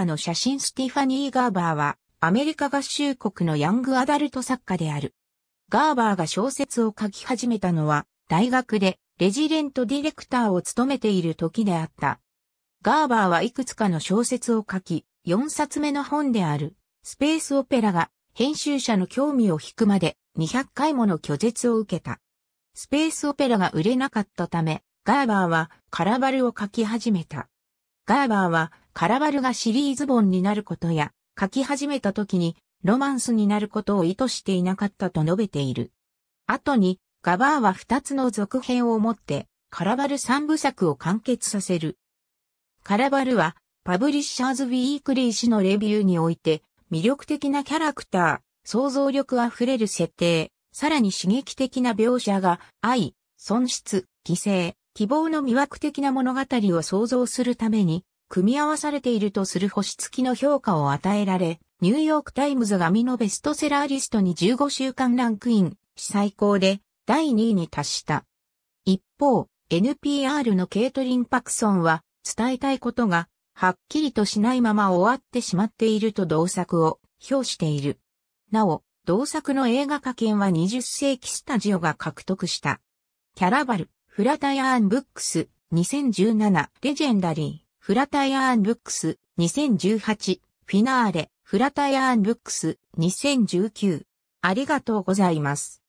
家の写真スティファニー・ガーバーは、アメリカ合衆国のヤングアダルト作家である。ガーバーが小説を書き始めたのは、大学でレジデントディレクターを務めている時であった。ガーバーはいくつかの小説を書き、4冊目の本である、スペースオペラが編集者の興味を引くまで200回もの拒絶を受けた。スペースオペラが売れなかったため、ガーバーはカラバルを書き始めた。ガーバーはカラバルがシリーズ本になることや、書き始めた時にロマンスになることを意図していなかったと述べている。後に、ガバーは二つの続編をもって、カラバル三部作を完結させる。カラバルは、パブリッシャーズ・ウィークリー氏のレビューにおいて、魅力的なキャラクター、想像力あふれる設定、さらに刺激的な描写が、愛、損失、犠牲、希望の魅惑的な物語を想像するために、組み合わされているとする星付きの評価を与えられ、ニューヨークタイムズが紙のベストセラーリストに15週間ランクイン最高で第2位に達した。一方、NPR のケイトリン・パクソンは伝えたいことがはっきりとしないまま終わってしまっていると同作を評している。なお、同作の映画化権は20世紀スタジオが獲得した。キャラバル、フラタヤーン・ブックス、2017、レジェンダリー。フラタイアーンブックス2018フィナーレフラタイアーンブックス2019ありがとうございます。